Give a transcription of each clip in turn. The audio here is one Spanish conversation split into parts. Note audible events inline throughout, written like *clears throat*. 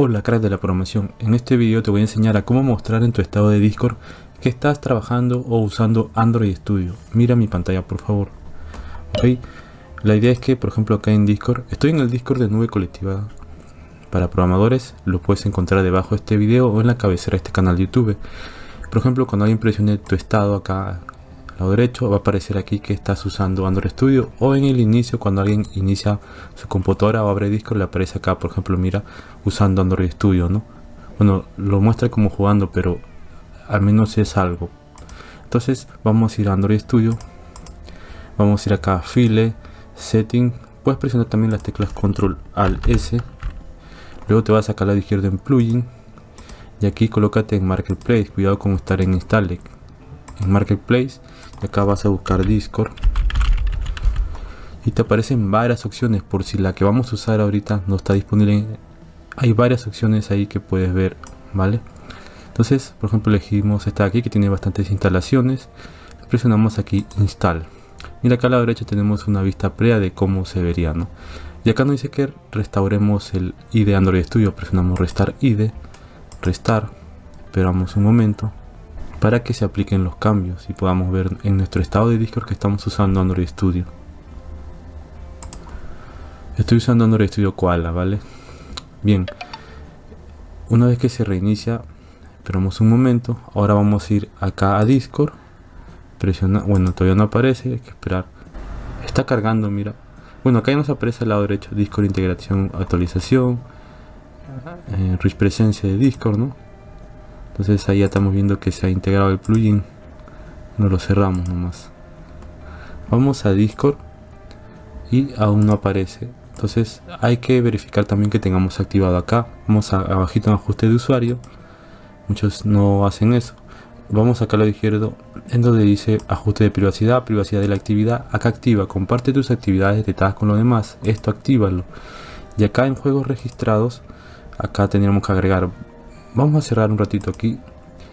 Hola crack de la programación en este video te voy a enseñar a cómo mostrar en tu estado de Discord que estás trabajando o usando Android Studio. Mira mi pantalla por favor. Okay. la idea es que por ejemplo acá en Discord, estoy en el Discord de Nube Colectiva para programadores, lo puedes encontrar debajo de este video o en la cabecera de este canal de YouTube. Por ejemplo, cuando alguien presione tu estado acá lado derecho va a aparecer aquí que estás usando Android Studio o en el inicio cuando alguien inicia su computadora o abre disco le aparece acá por ejemplo mira usando Android Studio no bueno lo muestra como jugando pero al menos es algo entonces vamos a ir a Android Studio vamos a ir acá a File Setting puedes presionar también las teclas Control al S luego te vas acá a la izquierda en Plugin y aquí colócate en Marketplace cuidado con estar en Install en marketplace y acá vas a buscar discord y te aparecen varias opciones por si la que vamos a usar ahorita no está disponible hay varias opciones ahí que puedes ver vale entonces por ejemplo elegimos esta aquí que tiene bastantes instalaciones presionamos aquí install mira acá a la derecha tenemos una vista previa de cómo se vería no y acá nos dice que restauremos el ID Android Studio presionamos restar ID restar esperamos un momento para que se apliquen los cambios y podamos ver en nuestro estado de Discord que estamos usando Android Studio. Estoy usando Android Studio Koala, ¿vale? Bien, una vez que se reinicia, esperamos un momento, ahora vamos a ir acá a Discord, presiona, bueno todavía no aparece, hay que esperar, está cargando, mira, bueno acá ya nos aparece al lado derecho Discord integración actualización, eh, Rich presencia de Discord, ¿no? entonces ahí ya estamos viendo que se ha integrado el plugin no lo cerramos nomás vamos a discord y aún no aparece entonces hay que verificar también que tengamos activado acá vamos a, abajito en ajuste de usuario muchos no hacen eso vamos acá a la izquierda en donde dice ajuste de privacidad privacidad de la actividad acá activa comparte tus actividades detectadas con los demás esto actívalo y acá en juegos registrados acá tendríamos que agregar vamos a cerrar un ratito aquí.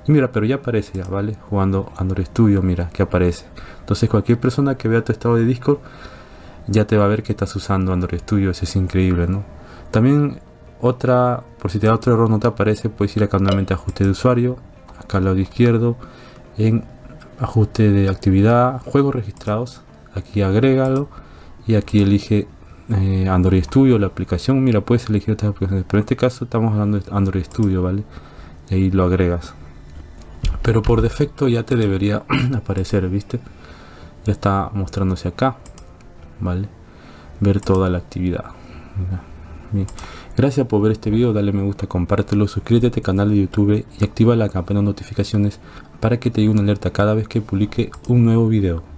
Y mira, pero ya aparece ya, ¿vale? Jugando Android Studio, mira, que aparece. Entonces cualquier persona que vea tu estado de Discord ya te va a ver que estás usando Android Studio. Eso es increíble, ¿no? También otra, por si te da otro error no te aparece, puedes ir acá nuevamente a ajuste de usuario, acá al lado izquierdo, en ajuste de actividad, juegos registrados, aquí agrégalo y aquí elige eh, Android Studio, la aplicación, mira, puedes elegir otras aplicaciones, pero en este caso estamos hablando de Android Studio, ¿vale? Y ahí lo agregas. Pero por defecto ya te debería *clears throat* aparecer, ¿viste? Ya está mostrándose acá, ¿vale? Ver toda la actividad. Gracias por ver este video, dale me gusta, compártelo, suscríbete al canal de YouTube y activa la campana de notificaciones para que te llegue una alerta cada vez que publique un nuevo video.